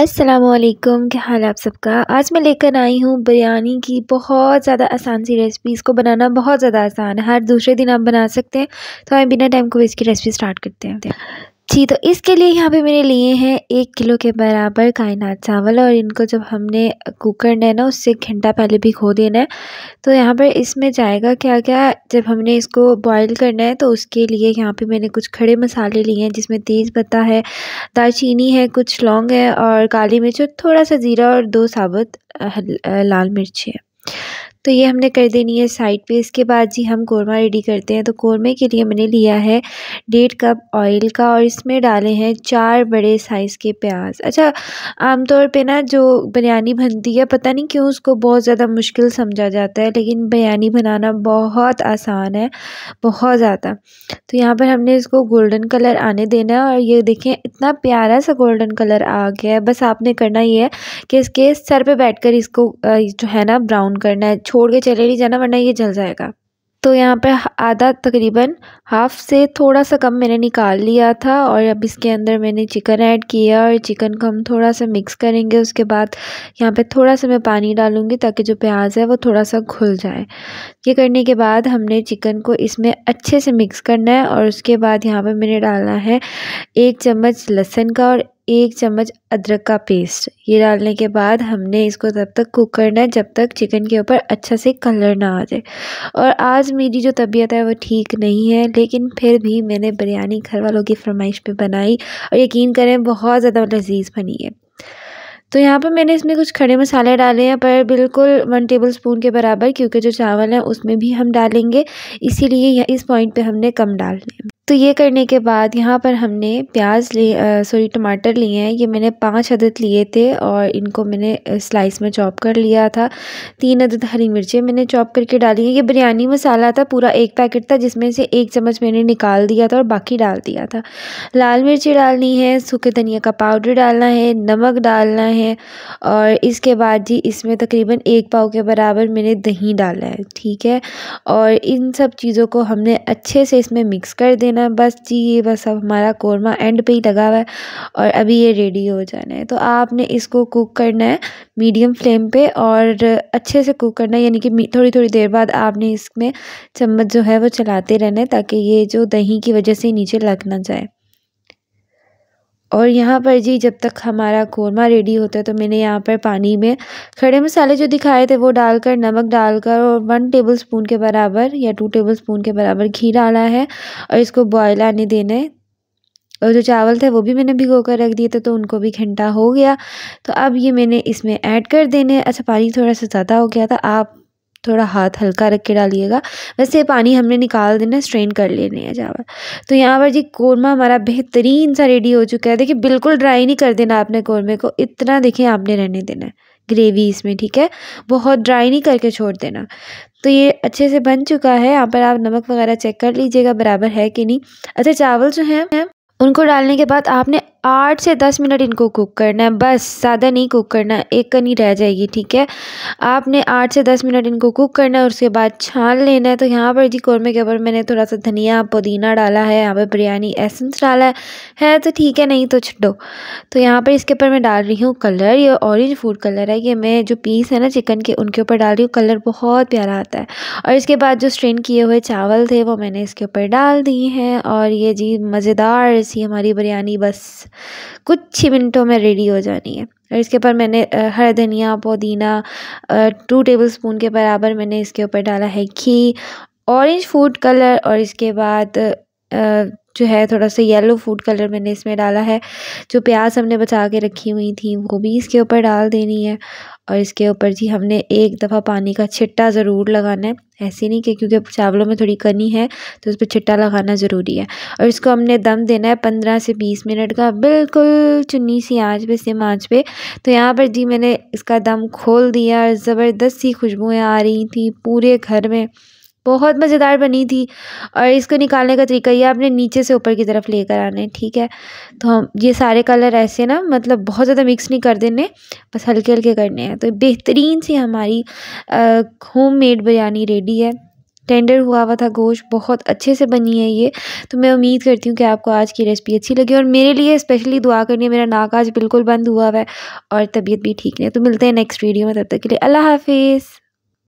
असलम क्या हाल आप सबका आज मैं लेकर आई हूँ बिरयानी की बहुत ज़्यादा आसान सी रेसिपी इसको बनाना बहुत ज़्यादा आसान है हर दूसरे दिन आप बना सकते हैं तो हम बिना टाइम को वेस्ट की रेसिपी स्टार्ट करते हैं जी तो इसके लिए यहाँ पे मैंने लिए हैं एक किलो के बराबर कायनात चावल और इनको जब हमने कुकर ने ना उससे घंटा पहले भी खो देना है तो यहाँ पर इसमें जाएगा क्या क्या जब हमने इसको बॉईल करना है तो उसके लिए यहाँ पे मैंने कुछ खड़े मसाले लिए हैं जिसमें तेज़पत्ता है दालचीनी है कुछ लौंग है और काली मिर्च और थोड़ा सा ज़ीरा और दो साबुत लाल मिर्च है तो ये हमने कर देनी है साइड पे इसके बाद जी हम कौरमा रेडी करते हैं तो कौरमे के लिए मैंने लिया है डेढ़ कप ऑयल का और इसमें डाले हैं चार बड़े साइज़ के प्याज अच्छा आमतौर पे ना जो बिरयानी बनती है पता नहीं क्यों उसको बहुत ज़्यादा मुश्किल समझा जाता है लेकिन बिरयानी बनाना बहुत आसान है बहुत ज़्यादा तो यहाँ पर हमने इसको गोल्डन कलर आने देना है और ये देखें इतना प्यारा सा गोल्डन कलर आ गया है बस आपने करना ये है कि इसके सर पर बैठ कर इसको जो है ना ब्राउन करना है छोड़ के चले नहीं जाना वरना ये जल जाएगा तो यहाँ पे आधा तकरीबन हाफ से थोड़ा सा कम मैंने निकाल लिया था और अब इसके अंदर मैंने चिकन ऐड किया और चिकन को हम थोड़ा सा मिक्स करेंगे उसके बाद यहाँ पे थोड़ा सा मैं पानी डालूँगी ताकि जो प्याज है वो थोड़ा सा घुल जाए ये करने के बाद हमने चिकन को इसमें अच्छे से मिक्स करना है और उसके बाद यहाँ पर मैंने डालना है एक चम्मच लहसुन का और एक चम्मच अदरक का पेस्ट ये डालने के बाद हमने इसको तब तक कुक करना है जब तक चिकन के ऊपर अच्छा से कलर ना आ जाए और आज मेरी जो तबीयत है वो ठीक नहीं है लेकिन फिर भी मैंने बिरयानी घर वालों की फरमाइश पे बनाई और यकीन करें बहुत ज़्यादा लजीज बनी है तो यहाँ पर मैंने इसमें कुछ खड़े मसाले डाले हैं पर बिल्कुल वन टेबल स्पून के बराबर क्योंकि जो चावल है उसमें भी हम डालेंगे इसीलिए इस पॉइंट पे हमने कम डालने तो ये करने के बाद यहाँ पर हमने प्याज लिए सॉरी टमाटर लिए हैं ये मैंने पांच अदद लिए थे और इनको मैंने स्लाइस में चॉप कर लिया था तीन अदद हरी मिर्चें मैंने चॉप करके डाली हैं ये बिरयानी मसाला था पूरा एक पैकेट था जिसमें से एक चम्मच मैंने निकाल दिया था और बाकी डाल दिया था लाल मिर्ची डालनी है सूखे धनिया का पाउडर डालना है नमक डालना है और इसके बाद जी इसमें तकरीबन एक पाव के बराबर मैंने दही डाला है ठीक है और इन सब चीज़ों को हमने अच्छे से इसमें मिक्स कर देना ना बस जी ये बस अब हमारा कौरमा एंड पे ही लगा हुआ है और अभी ये रेडी हो जाना है तो आपने इसको कुक करना है मीडियम फ्लेम पे और अच्छे से कुक करना है यानी कि थोड़ी थोड़ी देर बाद आपने इसमें चम्मच जो है वो चलाते रहना है ताकि ये जो दही की वजह से नीचे लग ना जाए और यहाँ पर जी जब तक हमारा कौरमा रेडी होता है तो मैंने यहाँ पर पानी में खड़े मसाले जो दिखाए थे वो डालकर नमक डालकर और वन टेबल स्पून के बराबर या टू टेबल स्पून के बराबर घी डाला है और इसको बॉयल आने देना है और जो चावल थे वो भी मैंने भिगो कर रख दिए थे तो उनको भी घंटा हो गया तो अब ये मैंने इसमें ऐड कर देने अच्छा पानी थोड़ा सा ज़्यादा हो गया था आप थोड़ा हाथ हल्का रख के डालिएगा वैसे ये पानी हमने निकाल देना स्ट्रेन कर लेने हैं चावल तो यहाँ पर जी कौरमा हमारा बेहतरीन सा रेडी हो चुका है देखिए बिल्कुल ड्राई नहीं कर देना आपने कौरमे को इतना देखिए आपने रहने देना है ग्रेवी इसमें ठीक है बहुत ड्राई नहीं करके छोड़ देना तो ये अच्छे से बन चुका है यहाँ पर आप नमक वगैरह चेक कर लीजिएगा बराबर है कि नहीं अच्छा चावल जो हैं उनको डालने के बाद आपने आठ से दस मिनट इनको कुक करना है बस ज़्यादा नहीं कुक करना एक कनी रह जाएगी ठीक है आपने आठ से दस मिनट इनको कुक करना है उसके बाद छान लेना है तो यहाँ पर जी कौरमे के ऊपर मैंने थोड़ा सा धनिया पुदीना डाला है यहाँ पर बिरयानी एसेंस डाला है है तो ठीक है नहीं तो छो तो यहाँ पर इसके ऊपर मैं डाल रही हूँ कलर ये ऑरेंज फूड कलर है ये मैं जो पीस है ना चिकन के उनके ऊपर डाल रही हूँ कलर बहुत प्यारा आता है और इसके बाद जो स्ट्रेन किए हुए चावल थे वो मैंने इसके ऊपर डाल दिए हैं और ये जी मज़ेदार सी हमारी बिरयानी बस कुछ ही मिनटों में रेडी हो जानी है और इसके ऊपर मैंने हर धनिया पुदीना टू टेबल स्पून के बराबर मैंने इसके ऊपर डाला है घी ऑरेंज फूड कलर और इसके बाद जो है थोड़ा सा येलो फूड कलर मैंने इसमें डाला है जो प्याज हमने बचा के रखी हुई थी वो भी इसके ऊपर डाल देनी है और इसके ऊपर जी हमने एक दफ़ा पानी का छिट्टा ज़रूर लगाना है ऐसे नहीं कि क्योंकि चावलों में थोड़ी कनी है तो उस पर छिट्टा लगाना ज़रूरी है और इसको हमने दम देना है पंद्रह से बीस मिनट का बिल्कुल चुन्नी सी आँच पे सिम आँच पे तो यहाँ पर जी मैंने इसका दम खोल दिया और ज़बरदस्त सी खुशबुएँ आ रही थी पूरे घर में बहुत मज़ेदार बनी थी और इसको निकालने का तरीका ये आपने नीचे से ऊपर की तरफ लेकर आना है ठीक है तो हम ये सारे कलर ऐसे ना मतलब बहुत ज़्यादा मिक्स नहीं कर देने बस हल्के हल्के करने हैं तो बेहतरीन सी हमारी होम मेड बिरयानी रेडी है टेंडर हुआ हुआ था गोश्त बहुत अच्छे से बनी है ये तो मैं उम्मीद करती हूँ कि आपको आज की रेसिपी अच्छी लगी और मेरे लिए स्पेशली दुआ करनी है मेरा नाक आज बिल्कुल बंद हुआ हुआ है और तबीयत भी ठीक नहीं तो मिलते हैं नेक्स्ट वीडियो में तब तक के लिए अल्लाह हाफिज़